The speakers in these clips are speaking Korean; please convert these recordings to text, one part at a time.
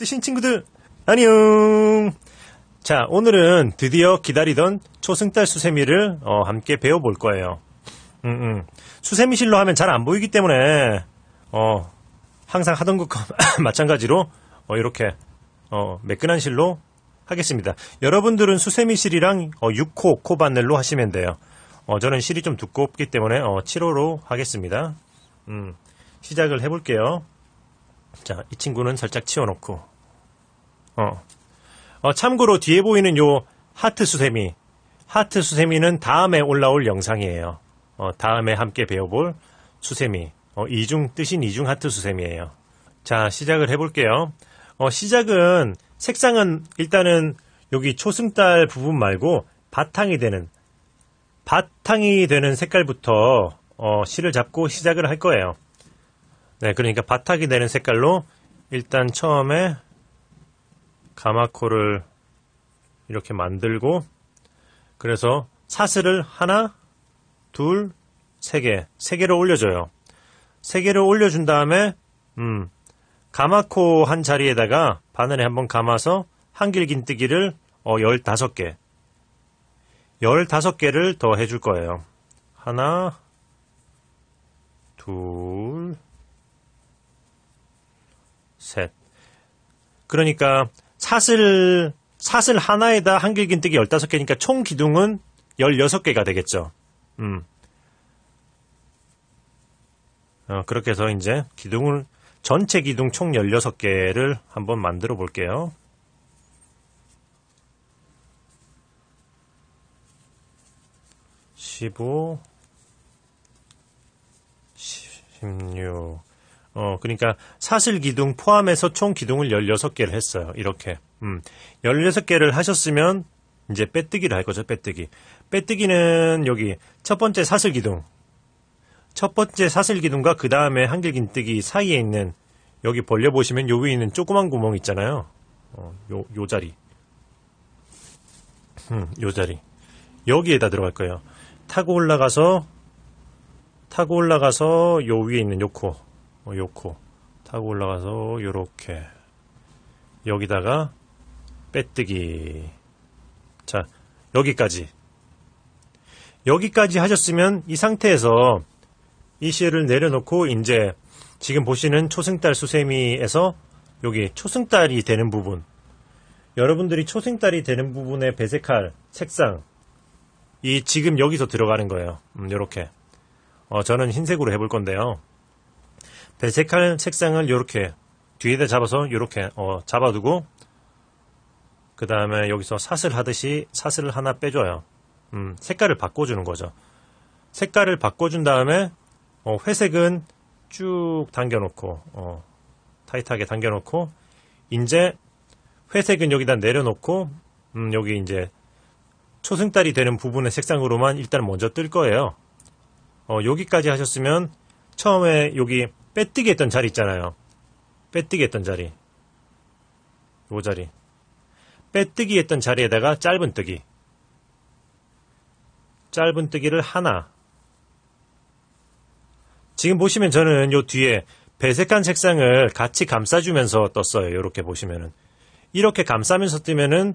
뜨신 친구들 안녕. 자 오늘은 드디어 기다리던 초승달 수세미를 어, 함께 배워볼 거예요. 음, 음. 수세미실로 하면 잘 안 보이기 때문에 어, 항상 하던 것과 마찬가지로 어, 이렇게 어, 매끈한 실로 하겠습니다. 여러분들은 수세미실이랑 6호 어, 코바늘로 하시면 돼요. 어, 저는 실이 좀 두껍기 때문에 7호로 하겠습니다. 음, 시작을 해볼게요. 자, 이 친구는 살짝 치워놓고. 어. 어 참고로 뒤에 보이는 요 하트 수세미. 하트 수세미는 다음에 올라올 영상이에요. 어, 다음에 함께 배워볼 수세미. 어, 이중, 뜻인 이중 하트 수세미에요 자, 시작을 해볼게요. 어, 시작은, 색상은 일단은 여기 초승달 부분 말고 바탕이 되는, 바탕이 되는 색깔부터 어, 실을 잡고 시작을 할 거예요. 네, 그러니까 바닥이 되는 색깔로 일단 처음에 가마코를 이렇게 만들고 그래서 사슬을 하나, 둘, 세 개, 세개로 올려줘요. 세개로 올려준 다음에 음, 가마코 한 자리에다가 바늘에 한번 감아서 한길긴뜨기를 어, 15개 15개를 더 해줄 거예요. 하나, 둘, 셋. 그러니까 사슬 사슬 하나에다 한길긴뜨기 15개니까 총 기둥은 16개가 되겠죠. 음. 어, 그렇게 해서 이제 기둥을 전체 기둥 총 16개를 한번 만들어 볼게요. 십오, 십육, 어, 그러니까 사실 기둥 포함해서 총 기둥을 16개를 했어요. 이렇게. 음. 16개를 하셨으면 이제 빼뜨기를 할 거죠, 빼뜨기. 빼뜨기는 여기 첫 번째 사슬 기둥. 첫 번째 사슬 기둥과 그 다음에 한길긴뜨기 사이에 있는 여기 벌려보시면 요 위에 있는 조그만 구멍 있잖아요. 어, 요, 요 자리. 음, 요 자리. 여기에다 들어갈 거예요. 타고 올라가서, 타고 올라가서 요 위에 있는 요 코. 뭐 요코 타고 올라가서 요렇게 여기다가 빼뜨기 자 여기까지 여기까지 하셨으면 이 상태에서 이 c l 을 내려놓고 이제 지금 보시는 초승달 수세미에서 여기 초승달이 되는 부분 여러분들이 초승달이 되는 부분에 배색할 색상 이 지금 여기서 들어가는 거예요 이렇게 음, 어, 저는 흰색으로 해볼 건데요 배색할 색상을 이렇게 뒤에다 잡아서 이렇게 어, 잡아두고 그 다음에 여기서 사슬 하듯이 사슬을 하나 빼줘요. 음, 색깔을 바꿔주는 거죠. 색깔을 바꿔준 다음에 어, 회색은 쭉 당겨놓고 어, 타이트하게 당겨놓고 이제 회색은 여기다 내려놓고 음, 여기 이제 초승달이 되는 부분의 색상으로만 일단 먼저 뜰 거예요. 어, 여기까지 하셨으면 처음에 여기 빼뜨기 했던 자리 있잖아요. 빼뜨기 했던 자리. 요 자리. 빼뜨기 했던 자리에다가 짧은 뜨기. 짧은 뜨기를 하나. 지금 보시면 저는 요 뒤에 배색한 색상을 같이 감싸주면서 떴어요. 이렇게 보시면은. 이렇게 감싸면서 뜨면은,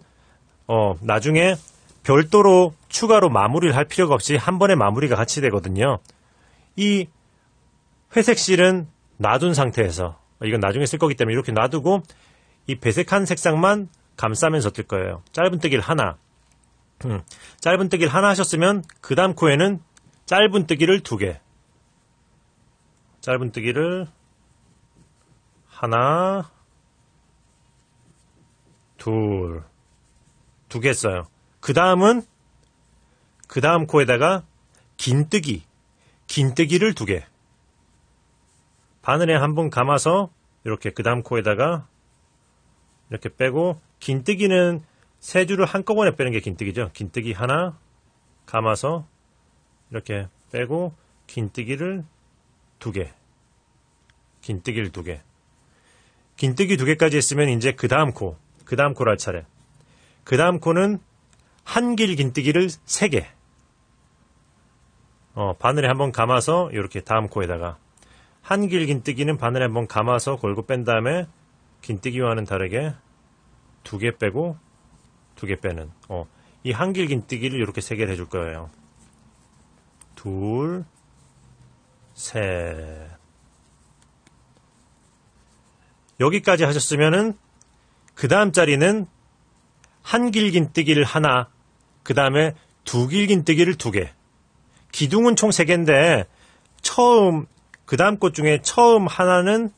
어, 나중에 별도로 추가로 마무리를 할 필요가 없이 한 번에 마무리가 같이 되거든요. 이 회색 실은 놔둔 상태에서 이건 나중에 쓸 거기 때문에 이렇게 놔두고 이 배색한 색상만 감싸면서 뜰 거예요. 짧은뜨기를 하나. 음, 짧은뜨기를 하나 하셨으면 그 다음 코에는 짧은뜨기를 두 개. 짧은뜨기를 하나, 둘, 두 개 써요. 그 다음은 그 다음 코에다가 긴뜨기, 긴뜨기를 두 개. 바늘에 한 번 감아서 이렇게 그 다음 코에다가 이렇게 빼고 긴뜨기는 세 줄을 한꺼번에 빼는 게 긴뜨기죠. 긴뜨기 하나 감아서 이렇게 빼고 긴뜨기를 두 개. 긴뜨기를 두 개. 긴뜨기 두 개까지 했으면 이제 그 다음 코, 그 다음 코를 할 차례. 그 다음 코는 한길 긴뜨기를 세 개. 어, 바늘에 한 번 감아서 이렇게 다음 코에다가 한길 긴뜨기는 바늘 한번 감아서 골고 뺀 다음에 긴뜨기와는 다르게 두 개 빼고 두 개 빼는 어, 이한길 긴뜨기를 이렇게 세 개를 해줄 거예요. 둘, 셋. 여기까지 하셨으면은 그 다음 자리는 한 길긴뜨기를 하나, 그 다음에 두 길긴뜨기를 두 개. 기둥은 총 세 개인데 처음 그 다음 꽃 중에 처음 하나는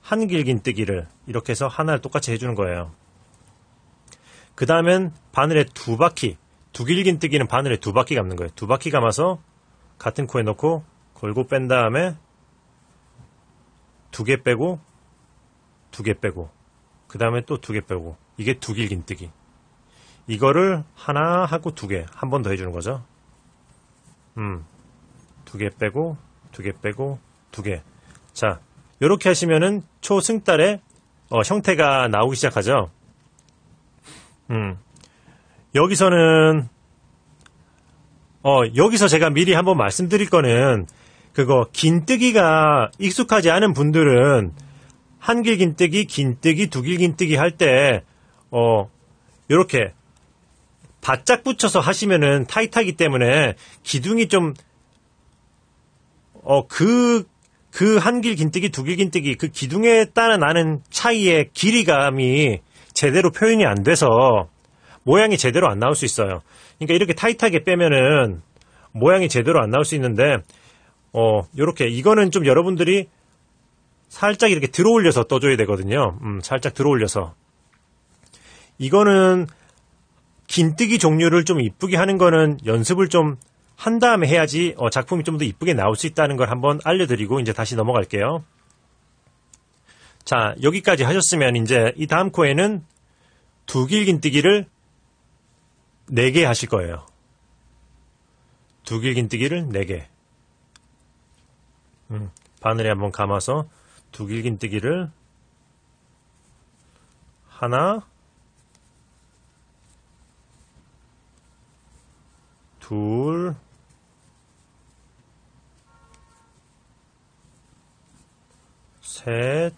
한 길긴 뜨기를 이렇게 해서 하나를 똑같이 해주는 거예요. 그 다음엔 바늘에 두 바퀴 두 길긴 뜨기는 바늘에 두 바퀴 감는 거예요. 두 바퀴 감아서 같은 코에 넣고 걸고 뺀 다음에 두 개 빼고 두 개 빼고 그 다음에 또 두 개 빼고 이게 두 길긴 뜨기 이거를 하나 하고 두 개 한 번 더 해주는 거죠. 음, 두 개 빼고 두 개 빼고 두 개. 자, 요렇게 하시면은 초승달의 어, 형태가 나오기 시작하죠. 음. 여기서는 어, 여기서 제가 미리 한번 말씀드릴 거는 그거 긴뜨기가 익숙하지 않은 분들은 한길 긴뜨기, 긴뜨기, 두길 긴뜨기 할 때 어, 요렇게 바짝 붙여서 하시면은 타이트하기 때문에 기둥이 좀 어, 그그 한길 긴뜨기, 두길 긴뜨기 그 기둥에 따라 나는 차이의 길이감이 제대로 표현이 안 돼서 모양이 제대로 안 나올 수 있어요. 그러니까 이렇게 타이트하게 빼면은 모양이 제대로 안 나올 수 있는데 어, 요렇게 이거는 좀 여러분들이 살짝 이렇게 들어 올려서 떠줘야 되거든요. 음, 살짝 들어 올려서. 이거는 긴뜨기 종류를 좀 이쁘게 하는 거는 연습을 좀한 다음에 해야지 어, 작품이 좀 더 이쁘게 나올 수 있다는 걸 한번 알려드리고 이제 다시 넘어갈게요. 자, 여기까지 하셨으면 이제 이 다음 코에는 두 길긴뜨기를 네 개 하실 거예요. 두 길긴뜨기를 네 개. 음, 바늘에 한번 감아서 두 길긴뜨기를 하나, 둘, 셋,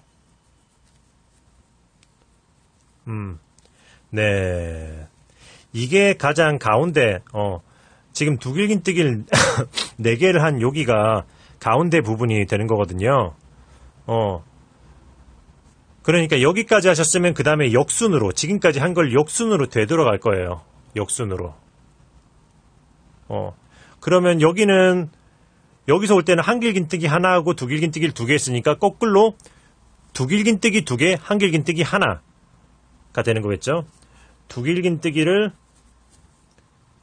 음, 네. 이게 가장 가운데, 어, 지금 두 길긴 뜨길 네 개를 한 여기가 가운데 부분이 되는 거거든요. 어. 그러니까 여기까지 하셨으면 그 다음에 역순으로, 지금까지 한 걸 역순으로 되돌아갈 거예요. 역순으로. 어. 그러면 여기는 여기서 올 때는 한 길긴뜨기 하나하고 두 길긴뜨기를 두 개 했으니까 거꾸로 두 길긴뜨기 두 개, 한 길긴뜨기 하나가 되는 거겠죠. 두 길긴뜨기를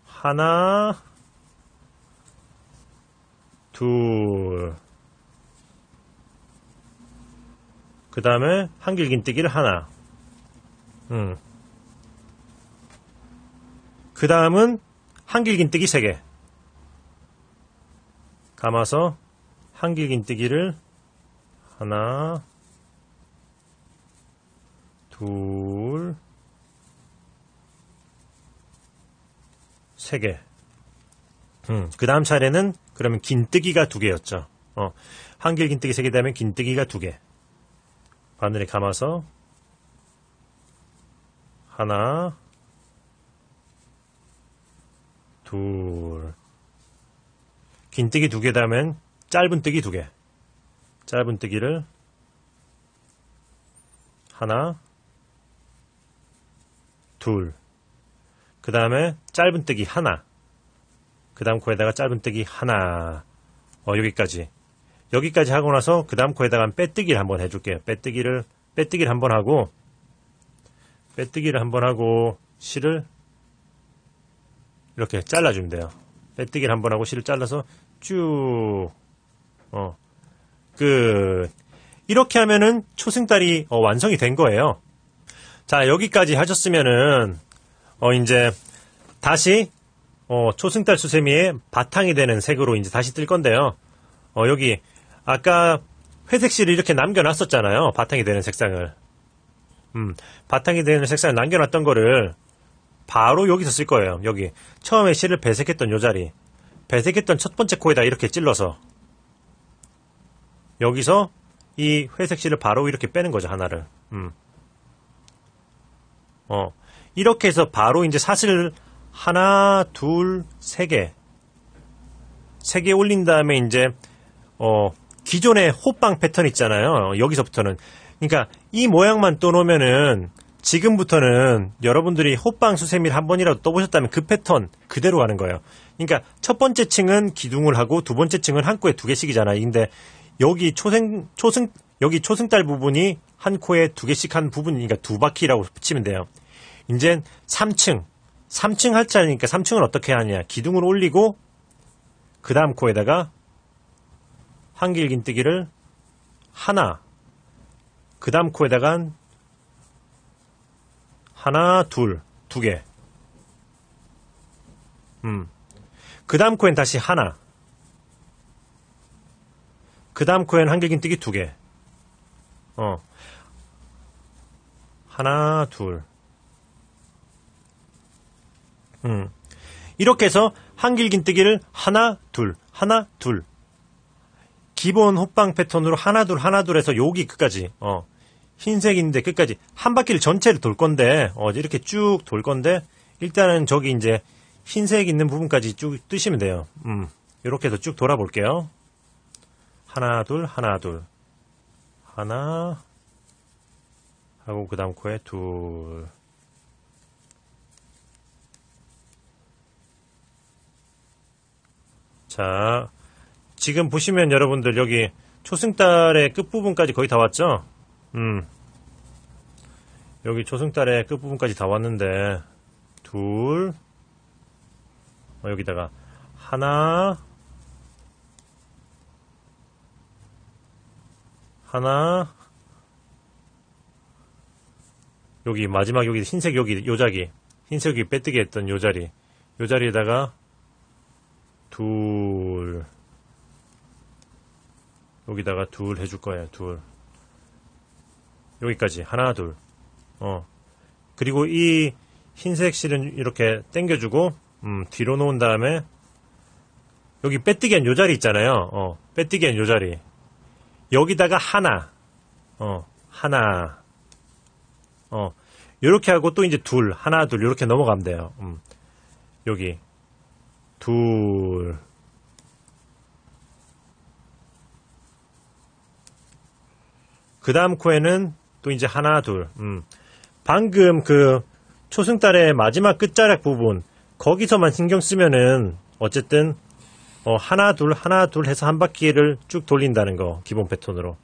하나, 둘, 그 다음에 한 길긴뜨기를 하나. 음. 그 다음은 한 길긴뜨기 세 개. 담아서 한길긴뜨기를 하나, 둘, 세 개. 음, 그 다음 차례는 그러면 긴뜨기가 두 개였죠. 어, 한길 긴뜨기 세 개 되면 긴뜨기가 두 개. 바늘에 감아서 하나, 둘, 긴뜨기 두 개 다음엔 짧은뜨기 두 개. 짧은뜨기를 하나, 둘. 그 다음에 짧은뜨기 하나. 그 다음 코에다가 짧은뜨기 하나. 어, 여기까지. 여기까지 하고 나서 그 다음 코에다가 빼뜨기를 한번 해줄게요. 빼뜨기를, 빼뜨기를 한번 하고, 빼뜨기를 한번 하고, 실을 이렇게 잘라주면 돼요. 빼뜨기를 한번 하고 실을 잘라서 쭉, 어, 끝. 그, 이렇게 하면은 초승달이 어, 완성이 된 거예요. 자, 여기까지 하셨으면은, 어, 이제 다시, 어, 초승달 수세미의 바탕이 되는 색으로 이제 다시 뜰 건데요. 어, 여기, 아까 회색 실을 이렇게 남겨놨었잖아요. 바탕이 되는 색상을. 음, 바탕이 되는 색상을 남겨놨던 거를 바로 여기 서쓸 거예요. 여기 처음에 실을 배색했던 요 자리 배색했던 첫 번째 코에다 이렇게 찔러서 여기서 이 회색 실을 바로 이렇게 빼는 거죠 하나를. 음. 어 이렇게 해서 바로 이제 사슬 하나 둘세개세 개 올린 다음에 이제 어 기존의 호빵 패턴 있잖아요. 여기서부터는 그러니까 이 모양만 떠놓으면은 지금부터는 여러분들이 호빵 수세미를한 번이라도 떠보셨다면 그 패턴 그대로 가는 거예요. 그러니까 첫 번째 층은 기둥을 하고 두 번째 층은 한 코에 두 개씩이잖아. 요 근데 여기 초생 초승 여기 초승달 부분이 한 코에 두 개씩 한 부분이니까 두 바퀴라고 붙이면 돼요. 이젠 3층 3층 할차리니까 3층은 어떻게 하냐? 기둥을 올리고 그 다음 코에다가 한길긴뜨기를 하나 그 다음 코에다가 하나, 둘, 두 개. 음. 그 다음 코엔 다시 하나. 그 다음 코엔 한길긴 뜨기 두 개. 어. 하나, 둘. 음. 이렇게 해서 한길긴 뜨기를 하나, 둘, 하나, 둘. 기본 호빵 패턴으로 하나, 둘, 하나, 둘 해서 여기 끝까지. 어. 흰색인데 끝까지 한 바퀴를 전체를 돌 건데 어, 이렇게 쭉 돌 건데 일단은 저기 이제 흰색 있는 부분까지 쭉 뜨시면 돼요. 음, 이렇게 해서 쭉 돌아볼게요. 하나 둘 하나 둘 하나 하고 그 다음 코에 둘 자, 지금 보시면 여러분들 여기 초승달의 끝부분까지 거의 다 왔죠? 음. 여기 초승달의 끝부분까지 다 왔는데 둘 어, 여기다가 하나 하나 여기 마지막 여기 흰색 여기 요자기 흰색 여기 빼뜨게 했던 요 자리 요 자리에다가 둘 여기다가 둘 해줄 거예요 둘 여기까지 하나 둘. 어. 그리고 이 흰색 실은 이렇게 당겨주고 음, 뒤로 놓은 다음에 여기 빼뜨기한 요 자리 있잖아요. 어, 빼뜨기한 요 자리. 여기다가 하나. 어, 하나. 어, 요렇게 하고 또 이제 둘, 하나, 둘, 이렇게 넘어가면 돼요. 음, 여기. 둘. 그 다음 코에는 또 이제 하나, 둘. 음. 방금 그 초승달의 마지막 끝자락 부분, 거기서만 신경 쓰면은 어쨌든 어, 하나, 둘, 하나, 둘 해서 한 바퀴를 쭉 돌린다는 거, 기본 패턴으로.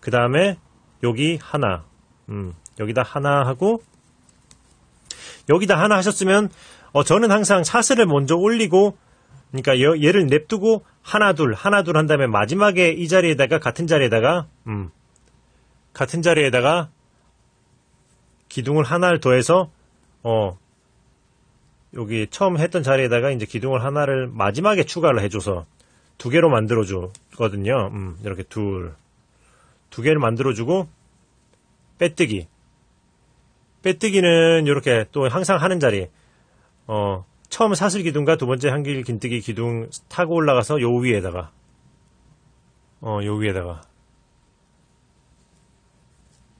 그 다음에 여기 하나, 음, 여기다 하나 하고, 여기다 하나 하셨으면, 어, 저는 항상 사슬을 먼저 올리고, 그러니까 얘, 를 냅두고 하나, 둘, 하나, 둘 한 다음에 마지막에 이 자리에다가, 같은 자리에다가, 음, 같은 자리에다가 기둥을 하나를 더해서 어 여기 처음 했던 자리에다가 이제 기둥을 하나를 마지막에 추가를 해줘서 두 개로 만들어 주거든요. 음, 이렇게 둘, 두 개를 만들어 주고 빼뜨기. 빼뜨기는 이렇게 또 항상 하는 자리. 어, 처음 사슬 기둥과 두 번째 한길 긴뜨기 기둥 타고 올라가서 요 위에다가 어, 요 위에다가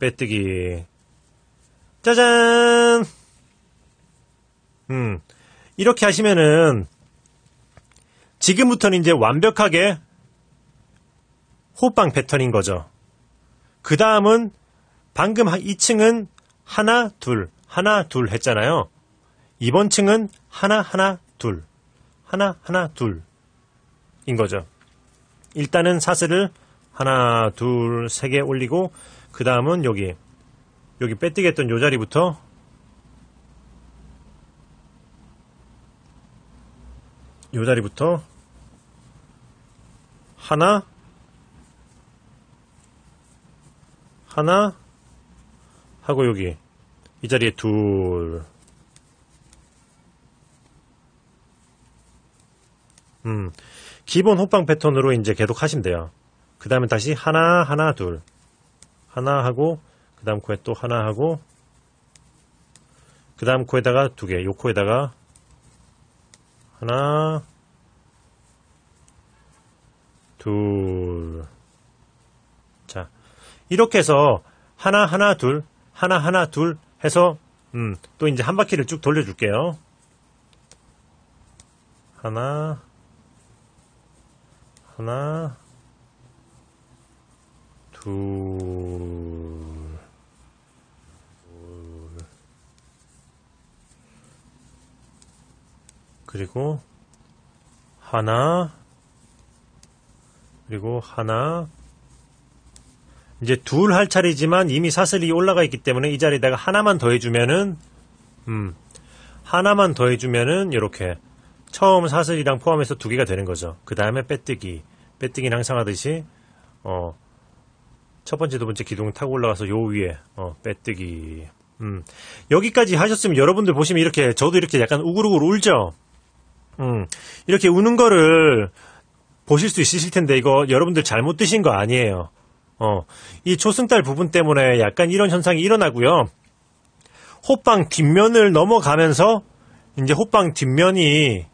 빼뜨기. 짜잔! 음. 이렇게 하시면은, 지금부터는 이제 완벽하게 호빵 패턴인 거죠. 그 다음은 방금 2층은 하나, 둘, 하나, 둘 했잖아요. 이번 층은 하나, 하나, 둘, 하나, 하나, 둘. 인 거죠. 일단은 사슬을 하나, 둘, 세 개 올리고 그 다음은 여기 여기 빼뜨겠던 요 자리부터 요 자리부터 하나 하나 하고 여기 이 자리에 둘 음, 기본 호빵 패턴으로 이제 계속 하시면 돼요. 그 다음에 다시 하나, 하나, 둘. 하나 하고 그 다음 코에 또 하나 하고 그 다음 코에다가 두 개, 요 코에다가 하나 둘 자, 이렇게 해서 하나 하나 둘 하나 하나 둘 해서 음, 또 이제 한 바퀴를 쭉 돌려줄게요. 하나 하나 둘, 둘, 그리고 하나, 그리고 하나, 이제 둘 할 차례지만 이미 사슬이 올라가 있기 때문에 이 자리에다가 하나만 더 해주면은, 음, 하나만 더 해주면은 이렇게 처음 사슬이랑 포함해서 두 개가 되는 거죠. 그 다음에 빼뜨기, 빼뜨기는 항상 하듯이 어, 첫 번째, 두 번째 기둥 타고 올라가서 요 위에 어, 빼뜨기. 음. 여기까지 하셨으면 여러분들 보시면 이렇게 저도 이렇게 약간 우글우글 울죠. 음. 이렇게 우는 거를 보실 수 있으실 텐데 이거 여러분들 잘못 드신 거 아니에요. 어. 이 초승달 부분 때문에 약간 이런 현상이 일어나고요. 호빵 뒷면을 넘어가면서 이제 호빵 뒷면이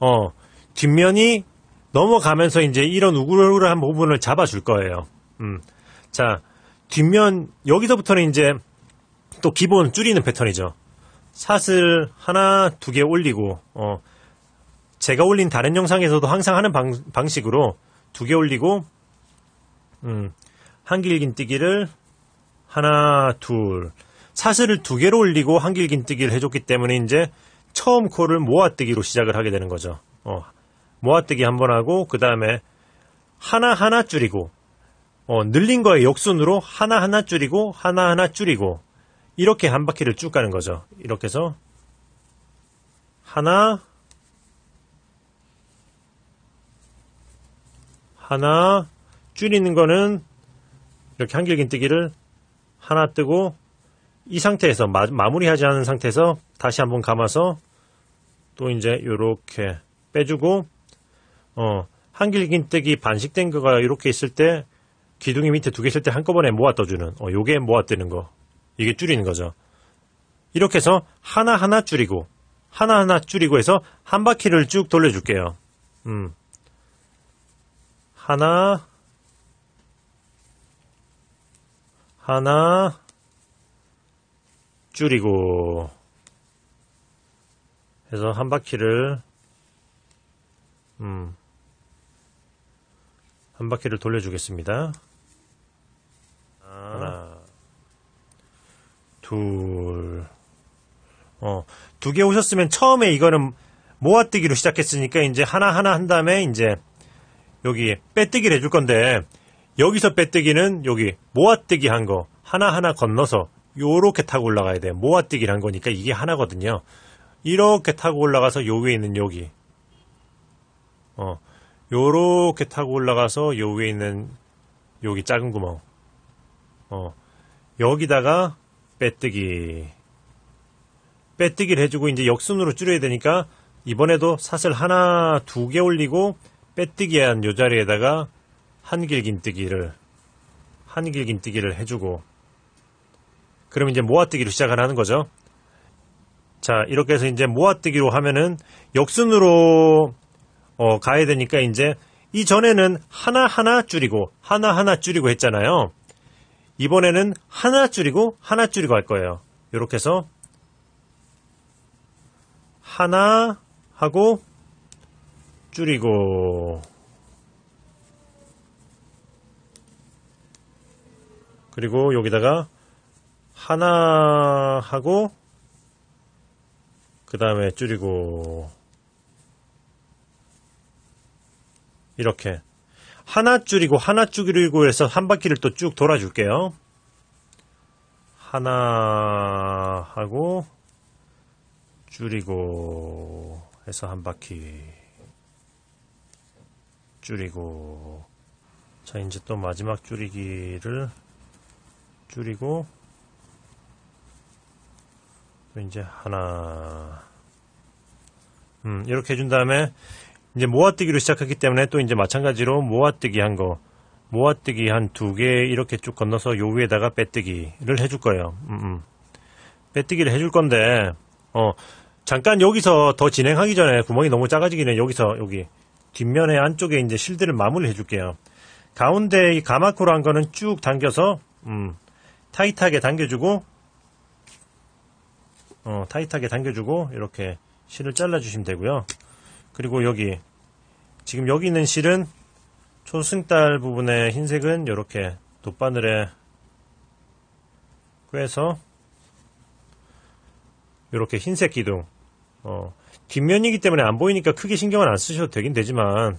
어 뒷면이 넘어가면서 이제 이런 우글우글한 부분을 잡아줄 거예요. 음. 자, 뒷면, 여기서부터는 이제 또 기본 줄이는 패턴이죠. 샷을 하나, 두 개 올리고, 어, 제가 올린 다른 영상에서도 항상 하는 방, 방식으로 두 개 올리고, 음, 한길긴 뜨기를 하나, 둘. 사슬을 두 개로 올리고 한길긴 뜨기를 해줬기 때문에 이제 처음 코를 모아뜨기로 시작을 하게 되는 거죠. 어, 모아뜨기 한 번 하고, 그 다음에 하나하나 줄이고, 어, 늘린 거의 역순으로 하나하나 줄이고 하나하나 줄이고 이렇게 한 바퀴를 쭉 가는 거죠. 이렇게 해서 하나 하나 줄이는 거는 이렇게 한길긴뜨기를 하나 뜨고 이 상태에서 마, 무리하지 않은 상태에서 다시 한번 감아서 또 이제 요렇게 빼주고 어 한길긴뜨기 반식된 거가 이렇게 있을 때 기둥이 밑에 두 개있때 한꺼번에 모아 떠주는 어, 요게 모아 뜨는 거 이게 줄이는 거죠. 이렇게 해서 하나하나 줄이고 하나하나 줄이고 해서 한 바퀴를 쭉 돌려줄게요. 음. 하나 하나 줄이고 해서 한 바퀴를 음. 한 바퀴를 돌려주겠습니다. 하나, 아. 둘, 어, 두 개 오셨으면 처음에 이거는 모아뜨기로 시작했으니까 이제 하나하나 한 다음에 이제 여기 빼뜨기를 해줄 건데 여기서 빼뜨기는 여기 모아뜨기 한 거 하나하나 건너서 요렇게 타고 올라가야 돼. 모아뜨기를 한 거니까 이게 하나거든요. 이렇게 타고 올라가서 요 위에 있는 여기. 어. 요렇게 타고 올라가서 요 위에 있는 여기 작은 구멍. 어, 여기다가 빼뜨기. 빼뜨기를 해주고 이제 역순으로 줄여야 되니까 이번에도 사슬 하나, 두 개 올리고 빼뜨기한 요 자리에다가 한길긴뜨기를, 한길긴뜨기를 해주고 그럼 이제 모아뜨기로 시작을 하는 거죠. 자, 이렇게 해서 이제 모아뜨기로 하면은 역순으로 어, 가야 되니까 이제 이전에는 하나하나 줄이고 하나하나 줄이고 했잖아요. 이번에는 하나 줄이고 하나 줄이고 할 거예요. 이렇게 해서 하나 하고 줄이고 그리고 여기다가 하나 하고 그 다음에 줄이고 이렇게 하나 줄이고 하나 줄이고 해서 한 바퀴를 또 쭉 돌아줄게요. 하나 하고 줄이고 해서 한 바퀴 줄이고 자 이제 또 마지막 줄이기를 줄이고 또 이제 하나 음, 이렇게 해준 다음에 이제 모아뜨기로 시작하기 때문에 또 이제 마찬가지로 모아뜨기 한 거, 모아뜨기 한 두 개 이렇게 쭉 건너서 요 위에다가 빼뜨기를 해줄 거예요. 음, 음. 빼뜨기를 해줄 건데, 어, 잠깐 여기서 더 진행하기 전에 구멍이 너무 작아지긴 해. 여기서 여기 뒷면에 안쪽에 이제 실들을 마무리 해줄게요. 가운데 이 가마코로 한 거는 쭉 당겨서 음, 타이트하게 당겨주고 어, 타이트하게 당겨주고 이렇게 실을 잘라주시면 되고요. 그리고 여기 지금 여기 있는 실은 초승달 부분의 흰색은 이렇게 돗바늘에 꿰서 이렇게 흰색 기둥 어, 뒷면이기 때문에 안 보이니까 크게 신경을안 쓰셔도 되긴 되지만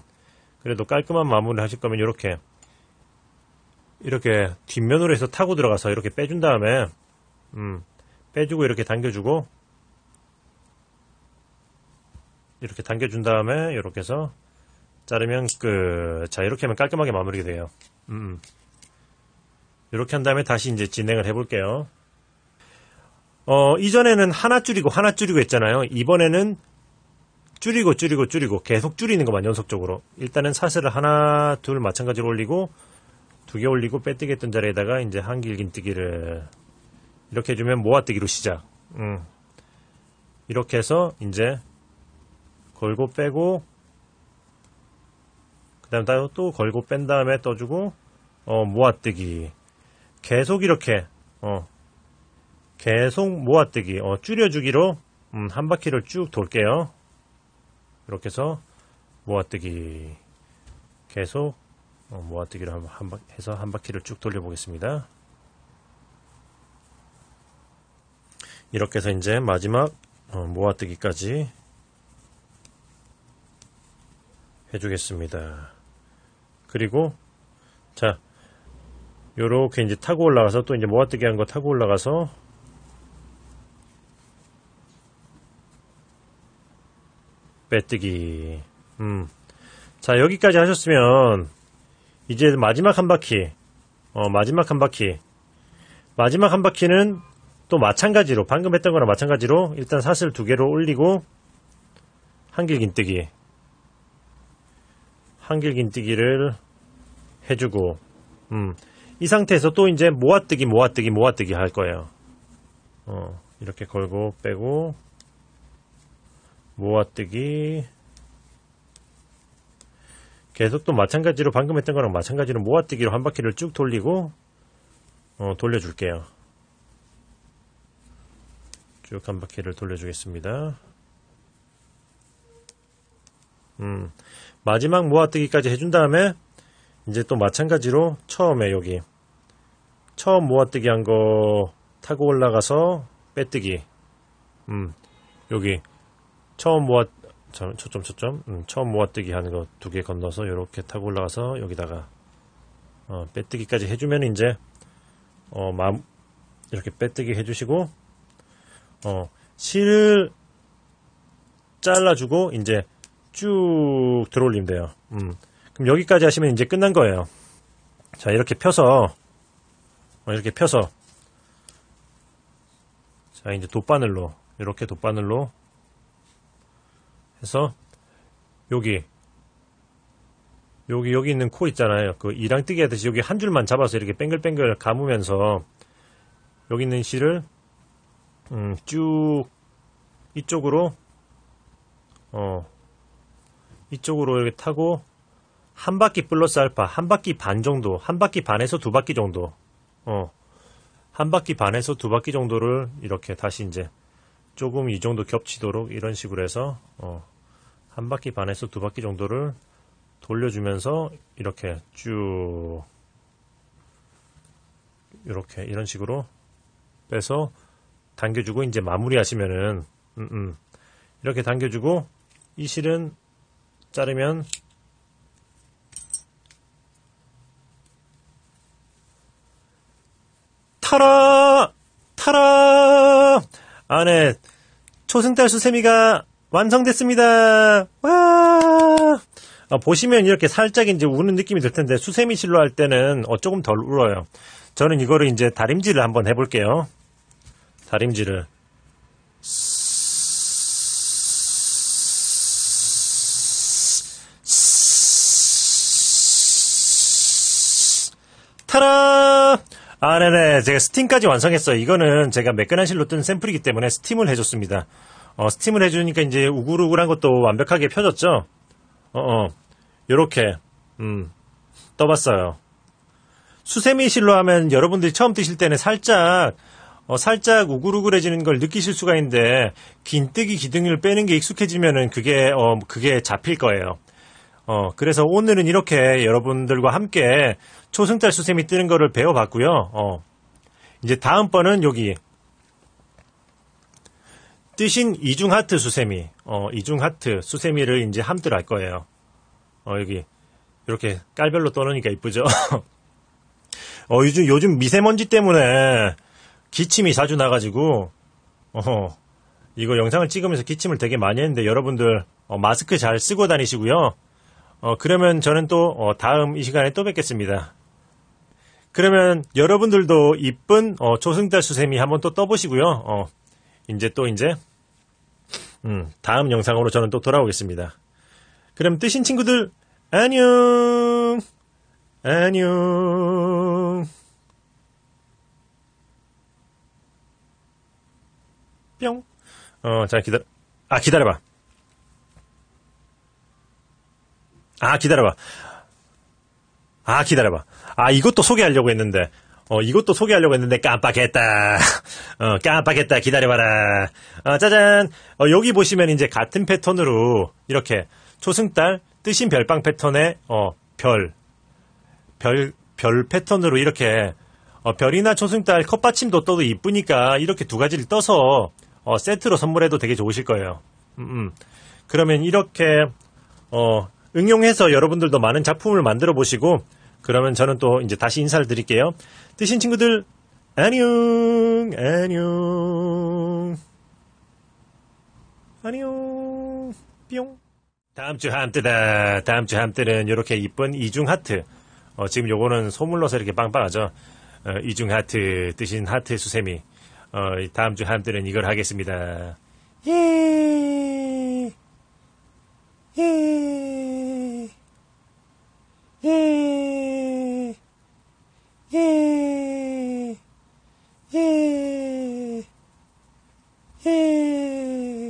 그래도 깔끔한 마무리를 하실 거면 이렇게 이렇게 뒷면으로 해서 타고 들어가서 이렇게 빼준 다음에 음, 빼주고 이렇게 당겨주고 이렇게 당겨준 다음에 이렇게 해서 자르면 끝. 그, 자 이렇게 하면 깔끔하게 마무리가 돼요. 음. 이렇게 음. 한 다음에 다시 이제 진행을 해볼게요. 어, 이전에는 하나 줄이고 하나 줄이고 했잖아요. 이번에는 줄이고 줄이고 줄이고 계속 줄이는 것만 연속적으로. 일단은 사슬을 하나, 둘 마찬가지로 올리고 두 개 올리고 빼뜨기 했던 자리에다가 이제 한 길긴뜨기를 이렇게 해주면 모아뜨기로 시작. 음. 이렇게 해서 이제 걸고 빼고 그 다음에 또 걸고 뺀 다음에 떠주고 어, 모아뜨기 계속 이렇게 어, 계속 모아뜨기 어, 줄여주기로 음, 한 바퀴를 쭉 돌게요 이렇게 해서 모아뜨기 계속 어, 모아뜨기로 한, 한, 해서 한 바퀴를 쭉 돌려보겠습니다 이렇게 해서 이제 마지막 어, 모아뜨기까지 해주겠습니다. 그리고 자 요렇게 이제 타고 올라가서 또 이제 모아뜨기 한 거 타고 올라가서 빼뜨기 음. 자 여기까지 하셨으면 이제 마지막 한 바퀴 어 마지막 한 바퀴 마지막 한 바퀴는 또 마찬가지로 방금 했던 거랑 마찬가지로 일단 사슬 두 개로 올리고 한길 긴뜨기 한길긴뜨기를 해주고 음. 이 상태에서 또 이제 모아뜨기 모아뜨기 모아뜨기 할 거예요. 어, 이렇게 걸고 빼고 모아뜨기 계속 또 마찬가지로 방금 했던 거랑 마찬가지로 모아뜨기로 한 바퀴를 쭉 돌리고 어, 돌려줄게요. 쭉 한 바퀴를 돌려주겠습니다. 음. 마지막 모아뜨기까지 해준 다음에 이제 또 마찬가지로 처음에 여기 처음 모아뜨기 한 거 타고 올라가서 빼뜨기 음 여기 처음 모아 참, 초점 초점 음, 처음 모아뜨기 하는 거 두 개 건너서 이렇게 타고 올라가서 여기다가 어, 빼뜨기까지 해주면 이제 어, 마, 이렇게 빼뜨기 해주시고 어, 실을 잘라주고 이제 쭉 들어올리면 돼요. 음. 그럼 여기까지 하시면 이제 끝난 거예요. 자, 이렇게 펴서, 어, 이렇게 펴서, 자, 이제 돗바늘로, 이렇게 돗바늘로 해서, 여기, 여기, 여기 있는 코 있잖아요. 그 이랑뜨기 하듯이 여기 한 줄만 잡아서 이렇게 뱅글뱅글 감으면서, 여기 있는 실을, 음, 쭉, 이쪽으로, 어, 이쪽으로 이렇게 타고 한 바퀴 플러스 알파 한 바퀴 반 정도 한 바퀴 반에서 두 바퀴 정도 어한 바퀴 반에서 두 바퀴 정도를 이렇게 다시 이제 조금 이 정도 겹치도록 이런 식으로 해서 어, 한 바퀴 반에서 두 바퀴 정도를 돌려주면서 이렇게 쭉 이렇게 이런 식으로 빼서 당겨주고 이제 마무리 하시면은 음, 음. 이렇게 당겨주고 이 실은 자르면 타라 타라 안에 초승달 수세미가 완성됐습니다. 와! 아, 보시면 이렇게 살짝 이제 우는 느낌이 들 텐데 수세미 실로 할 때는 어, 조금 덜 울어요. 저는 이거를 이제 다림질을 한번 해볼게요. 다림질을. 아, 네네. 제가 스팀까지 완성했어요. 이거는 제가 매끈한 실로 뜬 샘플이기 때문에 스팀을 해줬습니다. 어, 스팀을 해주니까 이제 우글우글한 것도 완벽하게 펴졌죠? 어어. 어. 요렇게, 음, 떠봤어요. 수세미 실로 하면 여러분들이 처음 드실 때는 살짝, 어, 살짝 우글우글해지는 걸 느끼실 수가 있는데, 긴뜨기 기둥을 빼는 게 익숙해지면은 그게, 어, 그게 잡힐 거예요. 어, 그래서 오늘은 이렇게 여러분들과 함께 초승달 수세미 뜨는 거를 배워봤고요. 어, 이제 다음번은 여기 뜨신 이중하트 수세미, 어, 이중하트 수세미를 이제 함뜰 할 거예요. 어, 여기 이렇게 깔별로 떠놓으니까 이쁘죠. 어, 요즘 요즘 미세먼지 때문에 기침이 자주 나가지고 어, 이거 영상을 찍으면서 기침을 되게 많이 했는데 여러분들 어, 마스크 잘 쓰고 다니시고요. 어, 그러면 저는 또 어, 다음 이 시간에 또 뵙겠습니다. 그러면 여러분들도 이쁜 어, 조승달 수세미 한번 또 떠보시고요. 어, 이제 또 이제 음, 다음 영상으로 저는 또 돌아오겠습니다. 그럼 뜨신 친구들 안녕 안녕 뿅. 어, 자기다아 기다려봐. 아, 기다려봐. 아, 기다려봐. 아, 이것도 소개하려고 했는데. 어, 이것도 소개하려고 했는데 깜빡했다. 어, 깜빡했다. 기다려봐라. 어, 짜잔. 어, 여기 보시면 이제 같은 패턴으로 이렇게 초승달, 뜨신 별빵 패턴의 어, 별, 별, 별 패턴으로 이렇게 어, 별이나 초승달 컵받침도 떠도 이쁘니까 이렇게 두 가지를 떠서 어, 세트로 선물해도 되게 좋으실 거예요. 음, 음. 그러면 이렇게 어, 응용해서 여러분들도 많은 작품을 만들어 보시고 그러면 저는 또 이제 다시 인사를 드릴게요. 뜨신 친구들 안녕 안녕 안녕 뿅 다음 주 함뜨다 다음 주 함뜨는 이렇게 이쁜 이중 하트 어, 지금 요거는 소물로서 이렇게 빵빵하죠. 어, 이중 하트 뜨신 하트 수세미 어, 다음 주 함뜨는 이걸 하겠습니다. 예. 예. Yay! Yay! Yay! Yay!